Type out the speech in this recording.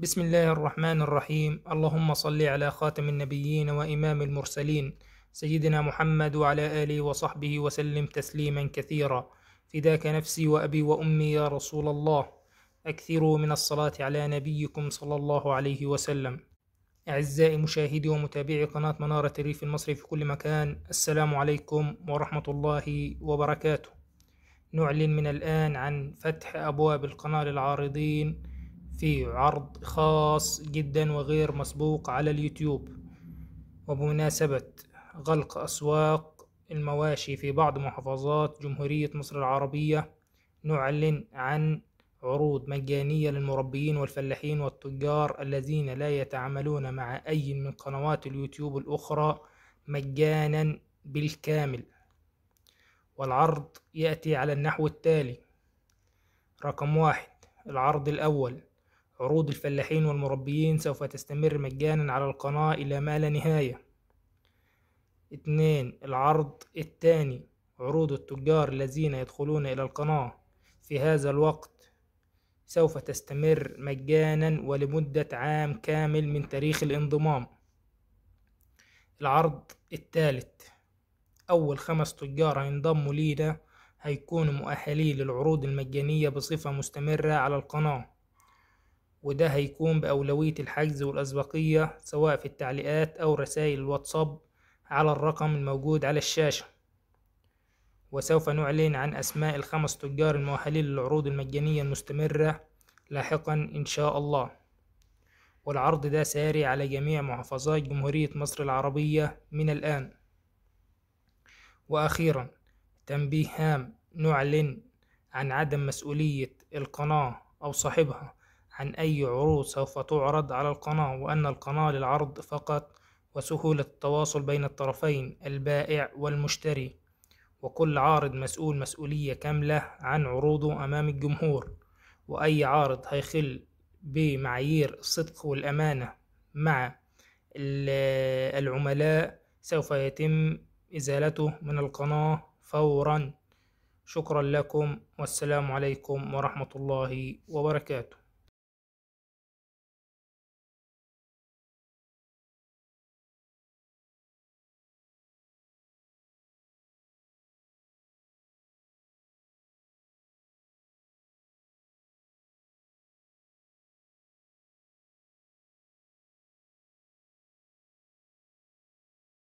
بسم الله الرحمن الرحيم اللهم صل على خاتم النبيين وإمام المرسلين سيدنا محمد وعلى آله وصحبه وسلم تسليما كثيرا فداك نفسي وأبي وأمي يا رسول الله أكثروا من الصلاة على نبيكم صلى الله عليه وسلم أعزائي مشاهدي ومتابعي قناة منارة الريف المصري في كل مكان السلام عليكم ورحمة الله وبركاته نعلن من الآن عن فتح أبواب القناة للعارضين في عرض خاص جدا وغير مسبوق على اليوتيوب وبمناسبة غلق أسواق المواشي في بعض محافظات جمهورية مصر العربية نعلن عن عروض مجانية للمربيين والفلاحين والتجار الذين لا يتعاملون مع أي من قنوات اليوتيوب الأخرى مجانا بالكامل والعرض يأتي على النحو التالي رقم واحد العرض الأول عروض الفلاحين والمربيين سوف تستمر مجانا على القناة إلى ما لا نهاية اتنين العرض الثاني عروض التجار الذين يدخلون إلى القناة في هذا الوقت سوف تستمر مجانا ولمدة عام كامل من تاريخ الانضمام العرض الثالث أول خمس تجار هينضموا لينا هيكونوا مؤهلين للعروض المجانية بصفة مستمرة على القناة وده هيكون بأولوية الحجز والأسبقية سواء في التعليقات أو رسائل الواتساب على الرقم الموجود على الشاشة وسوف نعلن عن أسماء الخمس تجار المؤهلين للعروض المجانية المستمرة لاحقا إن شاء الله والعرض ده ساري على جميع محافظات جمهورية مصر العربية من الآن وأخيرا تنبيه هام نعلن عن عدم مسؤولية القناة أو صاحبها عن أي عروض سوف تعرض على القناة وأن القناة للعرض فقط وسهولة التواصل بين الطرفين البائع والمشتري وكل عارض مسؤول مسؤولية كاملة عن عروضه أمام الجمهور وأي عارض هيخل بمعايير الصدق والأمانة مع العملاء سوف يتم إزالته من القناة فورا شكرا لكم والسلام عليكم ورحمة الله وبركاته